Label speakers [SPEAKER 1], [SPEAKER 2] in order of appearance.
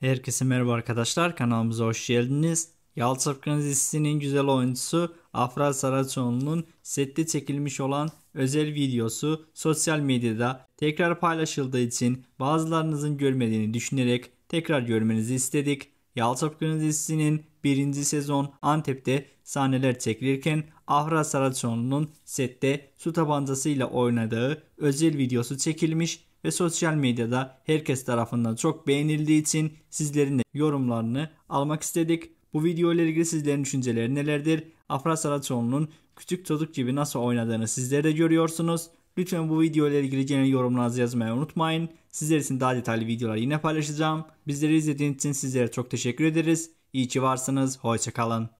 [SPEAKER 1] Herkese merhaba arkadaşlar kanalımıza hoş geldiniz. Yalçapkan dizisinin güzel oyuncusu Afra Saraçoğlu'nun sette çekilmiş olan özel videosu sosyal medyada tekrar paylaşıldığı için bazılarınızın görmediğini düşünerek tekrar görmenizi istedik. Yalçapkan dizisinin birinci sezon Antep'te sahneler çekilirken Afra Saraçoğlu'nun sette su tabancasıyla oynadığı özel videosu çekilmiş ve sosyal medyada herkes tarafından çok beğenildiği için sizlerin de yorumlarını almak istedik. Bu video ile ilgili sizlerin düşünceleri nelerdir? Afra Saratoğlu'nun küçük çocuk gibi nasıl oynadığını sizler de görüyorsunuz. Lütfen bu video ile ilgili genel yorumlarınızı yazmayı unutmayın. Sizler için daha detaylı videolar yine paylaşacağım. Bizleri izlediğiniz için sizlere çok teşekkür ederiz. İyi ki varsınız.
[SPEAKER 2] Hoşçakalın.